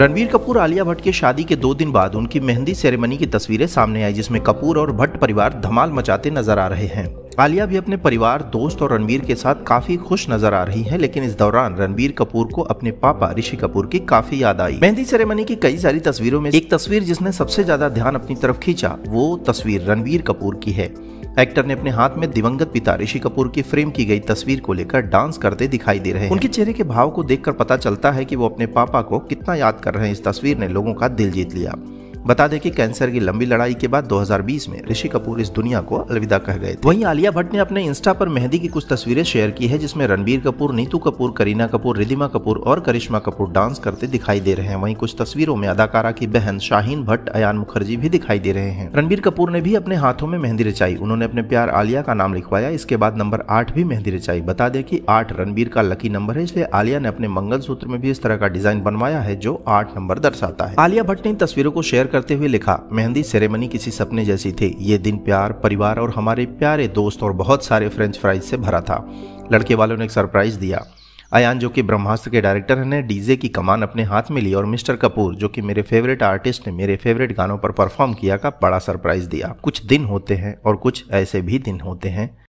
रणवीर कपूर आलिया भट्ट की शादी के दो दिन बाद उनकी मेहंदी सेरेमनी की तस्वीरें सामने आई जिसमें कपूर और भट्ट परिवार धमाल मचाते नजर आ रहे हैं आलिया भी अपने परिवार दोस्त और रणवीर के साथ काफी खुश नजर आ रही हैं लेकिन इस दौरान रणवीर कपूर को अपने पापा ऋषि कपूर की काफी याद आई मेहंदी सेरेमनी की कई सारी तस्वीरों में एक तस्वीर जिसने सबसे ज्यादा ध्यान अपनी तरफ खींचा वो तस्वीर रणवीर कपूर की है एक्टर ने अपने हाथ में दिवंगत पिता ऋषि कपूर की फ्रेम की गई तस्वीर को लेकर डांस करते दिखाई दे रहे हैं उनके चेहरे के भाव को देखकर पता चलता है कि वो अपने पापा को कितना याद कर रहे हैं इस तस्वीर ने लोगों का दिल जीत लिया बता दें कि कैंसर की लंबी लड़ाई के बाद 2020 में ऋषि कपूर इस दुनिया को अलविदा कह गए थे वहीं आलिया भट्ट ने अपने इंस्टा पर मेहंदी की कुछ तस्वीरें शेयर की है जिसमें रणबीर कपूर नीतू कपूर करीना कपूर रिदिमा कपूर और करिश्मा कपूर डांस करते दिखाई दे रहे हैं वहीं कुछ तस्वीरों में अदाकारा की बहन शाहीन भट्ट अयान मुखर्जी भी दिखाई दे रहे हैं रणबीर कपूर ने भी अपने हाथों में मेहंदी रचाई उन्होंने अपने प्यार आलिया का नाम लिखवाया इसके बाद नंबर आठ भी मेहंदी रचाई बता दें कि आठ रणबीर का लकी नंबर है इसलिए आलिया ने अपने मंगल में भी इस तरह का डिजाइन बनवाया है जो आठ नंबर दर्शाता है आलिया भट्ट ने इन तस्वीरों को शेयर करते हुए लिखा मेहंदी सेरेमनी किसी सपने जैसी थी ये दिन प्यार परिवार और हमारे प्यारे दोस्त और बहुत सारे फ्रेंच फ्राइज से भरा था लड़के वालों ने एक सरप्राइज दिया अयान जो कि ब्रह्मास्त्र के डायरेक्टर हैं ने डीजे की कमान अपने हाथ में ली और मिस्टर कपूर जो कि मेरे फेवरेट आर्टिस्ट ने मेरे फेवरेट गानों पर परफॉर्म किया का बड़ा सरप्राइज दिया कुछ दिन होते हैं और कुछ ऐसे भी दिन होते हैं